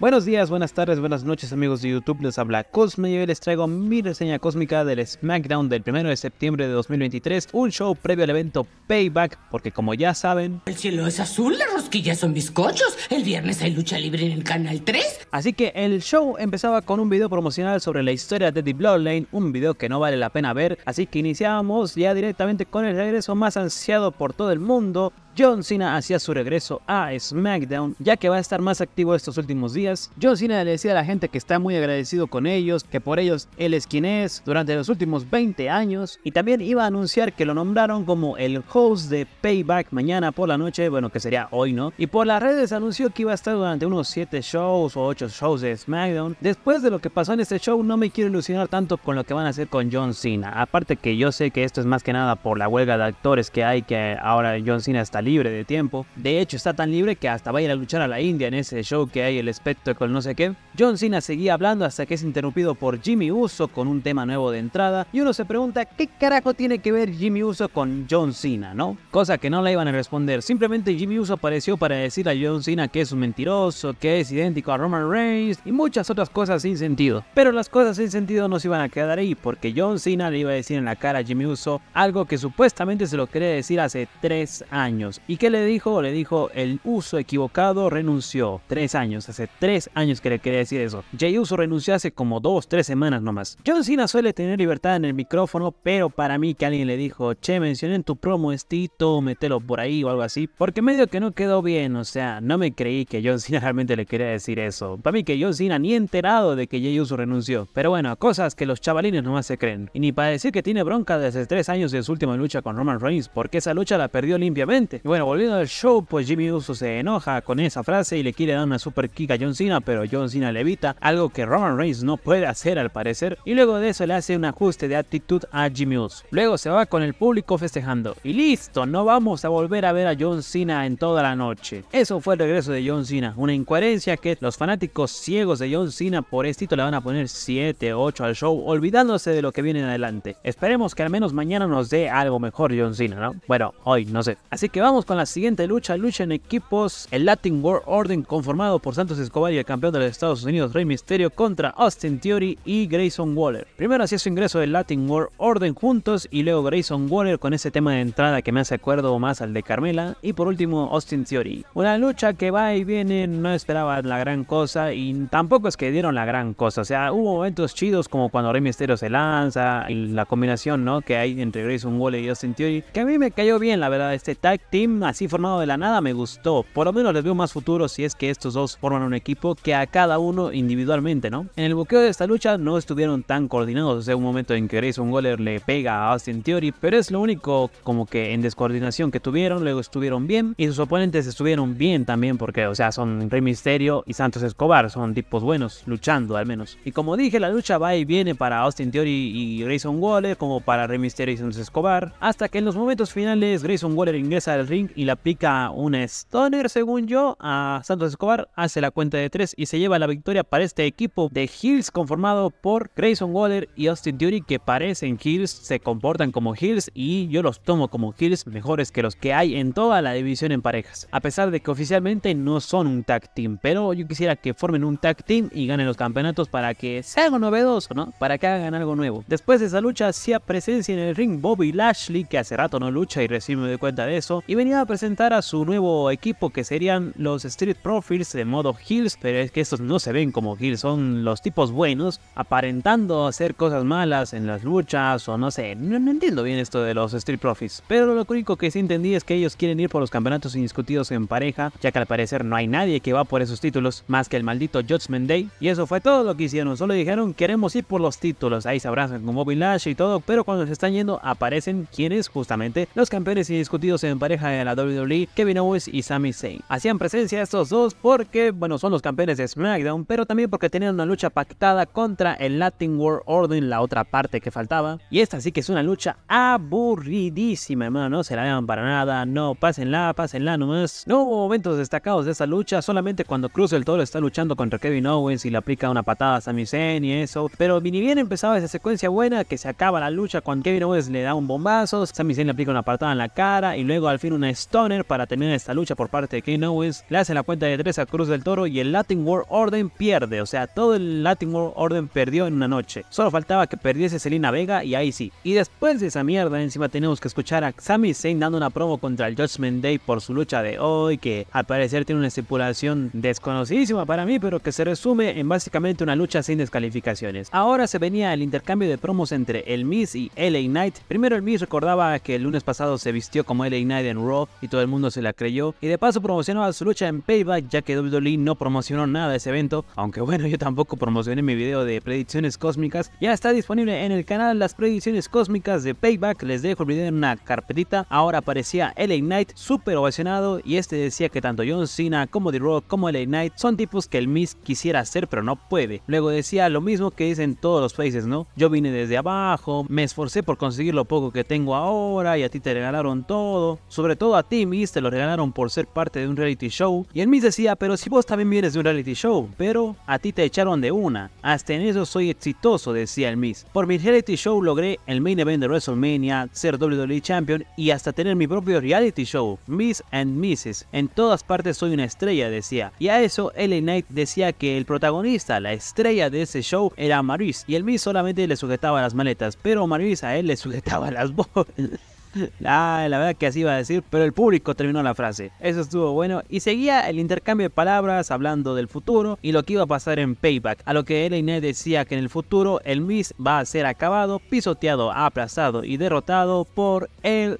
Buenos días, buenas tardes, buenas noches amigos de YouTube, les habla Cosme y hoy les traigo mi reseña cósmica del SmackDown del 1 de septiembre de 2023, un show previo al evento Payback, porque como ya saben... El cielo es azul, las rosquillas son bizcochos, el viernes hay lucha libre en el canal 3. Así que el show empezaba con un video promocional sobre la historia de The Bloodline, un video que no vale la pena ver, así que iniciábamos ya directamente con el regreso más ansiado por todo el mundo John Cena hacía su regreso a SmackDown, ya que va a estar más activo estos últimos días. John Cena le decía a la gente que está muy agradecido con ellos, que por ellos él es quien es durante los últimos 20 años, y también iba a anunciar que lo nombraron como el host de Payback mañana por la noche, bueno, que sería hoy, ¿no? Y por las redes anunció que iba a estar durante unos 7 shows o 8 shows de SmackDown. Después de lo que pasó en este show, no me quiero ilusionar tanto con lo que van a hacer con John Cena. Aparte que yo sé que esto es más que nada por la huelga de actores que hay, que ahora John Cena está libre de tiempo. De hecho, está tan libre que hasta va a ir a luchar a la India en ese show que hay, el con no sé qué. John Cena seguía hablando hasta que es interrumpido por Jimmy Uso con un tema nuevo de entrada y uno se pregunta qué carajo tiene que ver Jimmy Uso con John Cena, ¿no? Cosa que no le iban a responder, simplemente Jimmy Uso apareció para decir a John Cena que es un mentiroso, que es idéntico a Roman Reigns y muchas otras cosas sin sentido. Pero las cosas sin sentido no se iban a quedar ahí porque John Cena le iba a decir en la cara a Jimmy Uso algo que supuestamente se lo quería decir hace tres años. ¿Y qué le dijo? Le dijo el uso equivocado renunció. Tres años, hace tres años que le quería decir eso. Jay Uso renunció hace como dos, tres semanas nomás. John Cena suele tener libertad en el micrófono, pero para mí que alguien le dijo, che, mencioné en tu promo estito, metelo por ahí o algo así, porque medio que no quedó bien, o sea, no me creí que John Cena realmente le quería decir eso. Para mí que John Cena ni enterado de que Jey Uso renunció. Pero bueno, cosas que los chavalines nomás se creen. Y ni para decir que tiene bronca desde tres años de su última lucha con Roman Reigns, porque esa lucha la perdió limpiamente bueno, volviendo al show, pues Jimmy Uso se enoja con esa frase y le quiere dar una super kick a John Cena, pero John Cena le evita, algo que Roman Reigns no puede hacer al parecer, y luego de eso le hace un ajuste de actitud a Jimmy Uso. Luego se va con el público festejando. Y listo, no vamos a volver a ver a John Cena en toda la noche. Eso fue el regreso de John Cena, una incoherencia que los fanáticos ciegos de John Cena por estito le van a poner 7, 8 al show, olvidándose de lo que viene adelante. Esperemos que al menos mañana nos dé algo mejor John Cena, ¿no? Bueno, hoy no sé. Así que vamos vamos con la siguiente lucha, lucha en equipos, el Latin World Order conformado por Santos Escobar y el campeón de los Estados Unidos Rey Mysterio contra Austin Theory y Grayson Waller. Primero hacía su ingreso del Latin World Order juntos y luego Grayson Waller con ese tema de entrada que me hace acuerdo más al de Carmela y por último Austin Theory. Una lucha que va y viene, no esperaba la gran cosa y tampoco es que dieron la gran cosa, o sea, hubo momentos chidos como cuando Rey Mysterio se lanza y la combinación ¿no? que hay entre Grayson Waller y Austin Theory, que a mí me cayó bien la verdad este tag así formado de la nada me gustó. Por lo menos les veo más futuro si es que estos dos forman un equipo que a cada uno individualmente, ¿no? En el buqueo de esta lucha no estuvieron tan coordinados. O sea, un momento en que Grayson Waller le pega a Austin Theory, pero es lo único como que en descoordinación que tuvieron. Luego estuvieron bien y sus oponentes estuvieron bien también porque, o sea, son Rey Mysterio y Santos Escobar. Son tipos buenos, luchando al menos. Y como dije, la lucha va y viene para Austin Theory y Grayson Waller, como para Rey Mysterio y Santos Escobar. Hasta que en los momentos finales Grayson Waller ingresa al ring y le aplica un stoner, según yo, a Santos Escobar. Hace la cuenta de tres y se lleva la victoria para este equipo de Hills conformado por Grayson Waller y Austin Theory que parecen Hills, se comportan como Hills y yo los tomo como Hills mejores que los que hay en toda la división en parejas. A pesar de que oficialmente no son un tag team, pero yo quisiera que formen un tag team y ganen los campeonatos para que sea algo novedoso, ¿no? Para que hagan algo nuevo. Después de esa lucha hacía presencia en el ring Bobby Lashley que hace rato no lucha y recibe de cuenta de eso. Y venía a presentar a su nuevo equipo que serían los Street Profits de modo Hills, pero es que estos no se ven como Hills, son los tipos buenos, aparentando hacer cosas malas en las luchas o no sé, no, entiendo bien esto de los Street Profits, pero lo único que sí entendí es que ellos quieren ir por los campeonatos indiscutidos en pareja, ya que al parecer no hay nadie que va por esos títulos más que el maldito Judgment Day, y eso fue todo lo que hicieron, solo dijeron queremos ir por los títulos, ahí se abrazan con Bobby Lash y todo, pero cuando se están yendo aparecen quienes justamente los campeones indiscutidos en pareja de la WWE, Kevin Owens y Sami Zayn. Hacían presencia estos dos porque, bueno, son los campeones de SmackDown, pero también porque tenían una lucha pactada contra el Latin World Order, la otra parte que faltaba. Y esta sí que es una lucha aburridísima, hermano, no se la vean para nada, no, pásenla, pásenla nomás. No hubo momentos destacados de esa lucha, solamente cuando Cruz el Toro está luchando contra Kevin Owens y le aplica una patada a Sami Zayn y eso, pero ni bien empezaba esa secuencia buena que se acaba la lucha cuando Kevin Owens le da un bombazo, Sami Zayn le aplica una patada en la cara y luego al fin una Stoner para terminar esta lucha por parte de Kane Owens. Le hace la cuenta de tres a Cruz del Toro y el Latin World Orden pierde. O sea, todo el Latin World Orden perdió en una noche. Solo faltaba que perdiese Selena Vega y ahí sí. Y después de esa mierda, encima tenemos que escuchar a Sami Zayn dando una promo contra el Judgment Day por su lucha de hoy, que al parecer tiene una estipulación desconocidísima para mí, pero que se resume en básicamente una lucha sin descalificaciones. Ahora se venía el intercambio de promos entre el Miz y LA Knight. Primero el Miz recordaba que el lunes pasado se vistió como LA Knight en y todo el mundo se la creyó. Y de paso promocionó a su lucha en Payback, ya que WWE no promocionó nada de ese evento, aunque bueno, yo tampoco promocioné mi video de predicciones cósmicas. Ya está disponible en el canal las predicciones cósmicas de Payback, les dejo el video en una carpetita. Ahora aparecía LA Knight súper ovacionado y este decía que tanto John Cena como The Rock como LA Knight son tipos que el Miz quisiera hacer pero no puede. Luego decía lo mismo que dicen todos los países, ¿no? Yo vine desde abajo, me esforcé por conseguir lo poco que tengo ahora y a ti te regalaron todo. Sobre todo a ti, Miss, te lo regalaron por ser parte de un reality show. Y el Miss decía, pero si vos también vienes de un reality show, pero a ti te echaron de una. Hasta en eso soy exitoso, decía el Miss. Por mi reality show logré el main event de WrestleMania, ser WWE Champion y hasta tener mi propio reality show, Miss and Misses. En todas partes soy una estrella, decía. Y a eso, LA Knight decía que el protagonista, la estrella de ese show, era Maris. Y el Miss solamente le sujetaba las maletas, pero Maris a él le sujetaba las bolas. Ah, la verdad que así iba a decir, pero el público terminó la frase. Eso estuvo bueno. Y seguía el intercambio de palabras hablando del futuro y lo que iba a pasar en Payback. A lo que LNA decía que en el futuro el Miss va a ser acabado, pisoteado, aplazado y derrotado por LA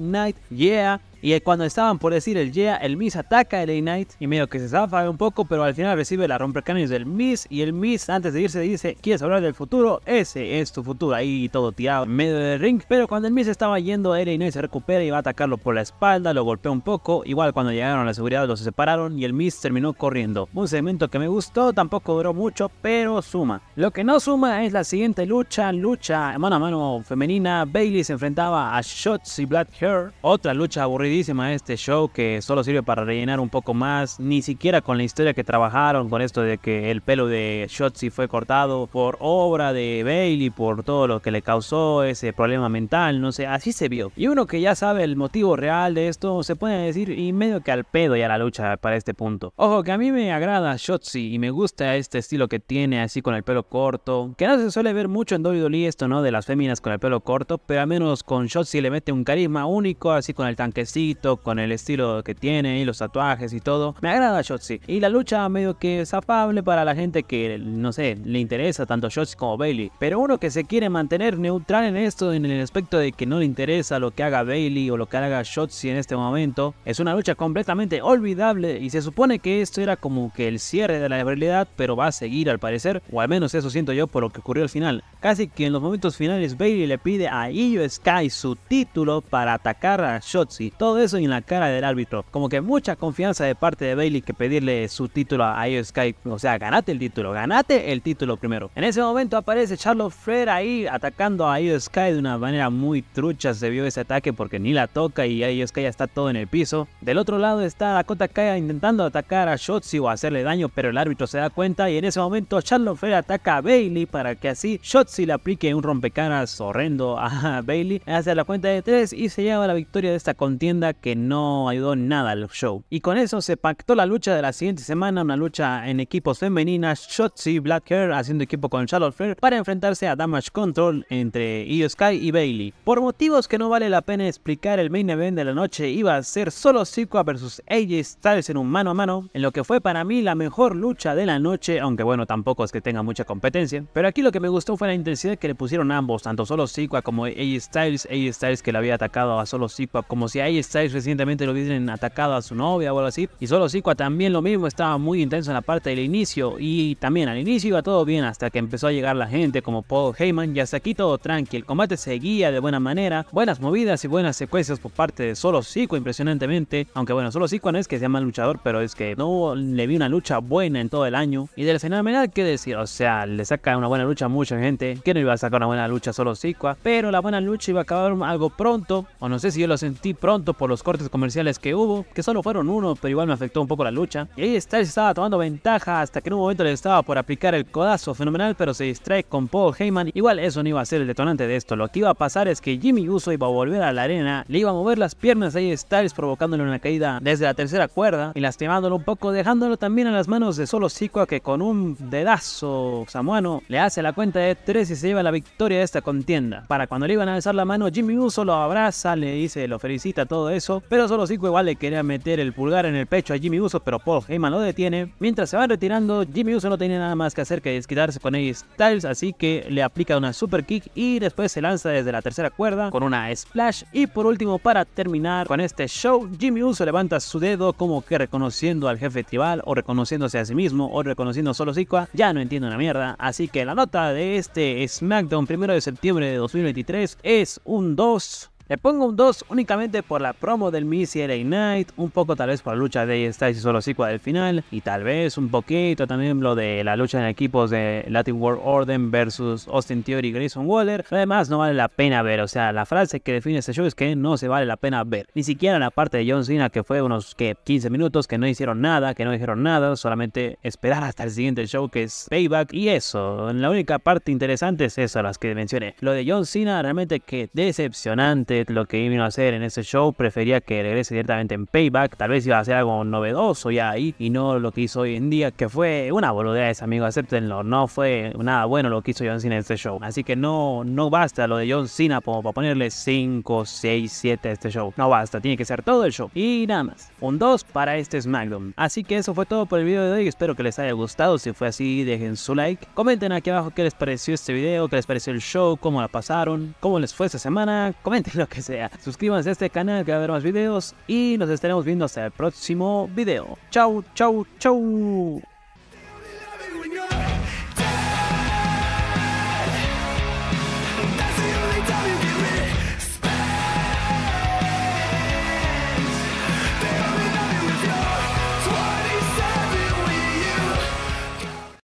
Knight. Yeah. Y cuando estaban por decir el Yeah, el Miss ataca a LA knight y medio que se zafa un poco, pero al final recibe la rompercanes del Miss. Y el Miss, antes de irse, dice: ¿Quieres hablar del futuro? Ese es tu futuro. Ahí todo tirado en medio del ring. Pero cuando el Miss estaba yendo, LA knight se recupera y va a atacarlo por la espalda, lo golpea un poco. Igual cuando llegaron a la seguridad, los separaron y el Miss terminó corriendo. Un segmento que me gustó, tampoco duró mucho, pero suma. Lo que no suma es la siguiente lucha, lucha mano a mano femenina. Bailey se enfrentaba a Shotzi Black Hair, otra lucha aburrida este show que solo sirve para rellenar un poco más, ni siquiera con la historia que trabajaron, con esto de que el pelo de Shotzi fue cortado por obra de Bailey, por todo lo que le causó ese problema mental, no sé, así se vio. Y uno que ya sabe el motivo real de esto, se puede decir y medio que al pedo y a la lucha para este punto. Ojo, que a mí me agrada Shotzi y me gusta este estilo que tiene, así con el pelo corto, que no se suele ver mucho en WWE esto, ¿no? De las féminas con el pelo corto, pero al menos con Shotzi le mete un carisma único, así con el tanquecito con el estilo que tiene y los tatuajes y todo. Me agrada Shotzi. Y la lucha medio que es afable para la gente que, no sé, le interesa tanto Shotzi como Bailey. Pero uno que se quiere mantener neutral en esto, en el aspecto de que no le interesa lo que haga Bailey o lo que haga Shotzi en este momento, es una lucha completamente olvidable y se supone que esto era como que el cierre de la realidad, pero va a seguir al parecer, o al menos eso siento yo por lo que ocurrió al final. Casi que en los momentos finales Bailey le pide a Io Sky su título para atacar a Shotzi. Todo eso en la cara del árbitro. Como que mucha confianza de parte de Bailey que pedirle su título a Io Sky. O sea, ganate el título, ganate el título primero. En ese momento aparece Charlotte Flair ahí atacando a Io Sky de una manera muy trucha. Se vio ese ataque porque ni la toca y Io Sky ya está todo en el piso. Del otro lado está Dakota Kaya intentando atacar a Shotzi o hacerle daño, pero el árbitro se da cuenta y en ese momento Charlotte Flair ataca a Bailey para que así Shotzi le aplique un rompecaras horrendo a Bailey. Hace la cuenta de tres y se lleva la victoria de esta contienda que no ayudó nada al show. Y con eso se pactó la lucha de la siguiente semana, una lucha en equipos femeninas, Shotzi Blackhair haciendo equipo con Charlotte Flair para enfrentarse a Damage Control entre Io Sky y Bailey. Por motivos que no vale la pena explicar, el main event de la noche iba a ser solo Sikoa versus AJ Styles en un mano a mano, en lo que fue para mí la mejor lucha de la noche, aunque bueno, tampoco es que tenga mucha competencia. Pero aquí lo que me gustó fue la intensidad que le pusieron ambos, tanto solo Sikoa como AJ Styles, AJ Styles que le había atacado a solo Sikoa, como si a recientemente lo vieron atacado a su novia o algo así. Y solo Sicua también lo mismo, estaba muy intenso en la parte del inicio. Y también al inicio iba todo bien hasta que empezó a llegar la gente como Paul Heyman y hasta aquí todo tranquilo... El combate seguía de buena manera, buenas movidas y buenas secuencias por parte de Solo Sicua impresionantemente. Aunque bueno, Solo Sico no es que sea mal luchador, pero es que no le vi una lucha buena en todo el año. Y del fenomenal, ¿qué decir? O sea, le saca una buena lucha a mucha gente. Que no iba a sacar una buena lucha Solo Sicua, pero la buena lucha iba a acabar algo pronto. O no sé si yo lo sentí pronto por los cortes comerciales que hubo, que solo fueron uno, pero igual me afectó un poco la lucha. Y ahí Styles estaba tomando ventaja hasta que en un momento le estaba por aplicar el codazo fenomenal, pero se distrae con Paul Heyman. Igual eso no iba a ser el detonante de esto, lo que iba a pasar es que Jimmy Uso iba a volver a la arena, le iba a mover las piernas a Styles Styles provocándole una caída desde la tercera cuerda y lastimándolo un poco, dejándolo también a las manos de Solo Sikoa que con un dedazo samuano le hace la cuenta de tres y se lleva la victoria de esta contienda. Para cuando le iban a alzar la mano, Jimmy Uso lo abraza, le dice, lo felicita todo eso, pero solo Zico igual le quería meter el pulgar en el pecho a Jimmy Uso, pero Paul Heyman lo detiene. Mientras se van retirando, Jimmy Uso no tiene nada más que hacer que desquitarse con AJ Styles, así que le aplica una super kick y después se lanza desde la tercera cuerda con una splash. Y por último, para terminar con este show, Jimmy Uso levanta su dedo como que reconociendo al jefe tribal o reconociéndose a sí mismo o reconociendo solo Zico, ya no entiendo una mierda. Así que la nota de este SmackDown primero de septiembre de 2023 es un 2. Le pongo un 2 únicamente por la promo del Missy LA Knight, un poco tal vez por la lucha de Styles y Solo Sikoa del final, y tal vez un poquito también lo de la lucha en equipos de Latin World Order versus Austin Theory y Grayson Waller. Pero además no vale la pena ver, o sea, la frase que define este show es que no se vale la pena ver. Ni siquiera la parte de John Cena que fue unos que 15 minutos que no hicieron nada, que no dijeron nada, solamente esperar hasta el siguiente show que es Payback y eso. La única parte interesante es eso, las que mencioné. Lo de John Cena realmente que decepcionante lo que vino a hacer en ese show, prefería que regrese directamente en Payback, tal vez iba a ser algo novedoso ya ahí, y no lo que hizo hoy en día, que fue una boludez, amigos, acéptenlo, no fue nada bueno lo que hizo John Cena en este show, así que no, no basta lo de John Cena como para ponerle 5, 6, 7 a este show, no basta, tiene que ser todo el show, y nada más, un 2 para este SmackDown, así que eso fue todo por el video de hoy, espero que les haya gustado, si fue así dejen su like, comenten aquí abajo qué les pareció este video, qué les pareció el show, cómo la pasaron, cómo les fue esta semana, coméntenlo que sea. Suscríbanse a este canal que va a haber más videos y nos estaremos viendo hasta el próximo video. Chau, chau, chau.